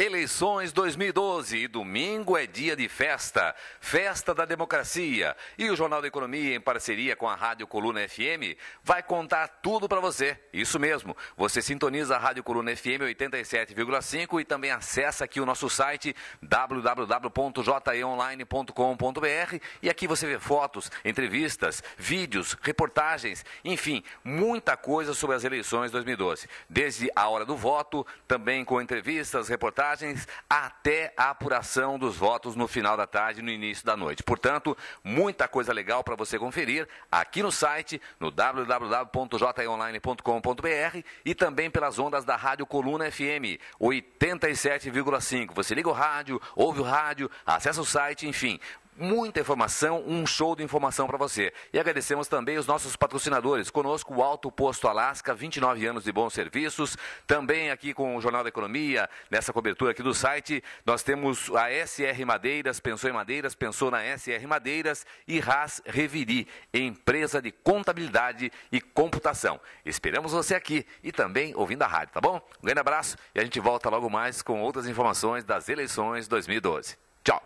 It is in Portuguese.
Eleições 2012 e domingo é dia de festa, festa da democracia. E o Jornal da Economia, em parceria com a Rádio Coluna FM, vai contar tudo para você. Isso mesmo, você sintoniza a Rádio Coluna FM 87,5 e também acessa aqui o nosso site www.jeonline.com.br e aqui você vê fotos, entrevistas, vídeos, reportagens, enfim, muita coisa sobre as eleições 2012. Desde a hora do voto, também com entrevistas, reportagens até a apuração dos votos no final da tarde e no início da noite. Portanto, muita coisa legal para você conferir aqui no site, no www.jonline.com.br e também pelas ondas da Rádio Coluna FM 87,5. Você liga o rádio, ouve o rádio, acessa o site, enfim muita informação, um show de informação para você. E agradecemos também os nossos patrocinadores. Conosco o Alto Posto Alasca, 29 anos de bons serviços. Também aqui com o Jornal da Economia, nessa cobertura aqui do site, nós temos a SR Madeiras, pensou em Madeiras, pensou na SR Madeiras e RAS Reviri, empresa de contabilidade e computação. Esperamos você aqui e também ouvindo a rádio, tá bom? Um grande abraço e a gente volta logo mais com outras informações das eleições 2012. Tchau!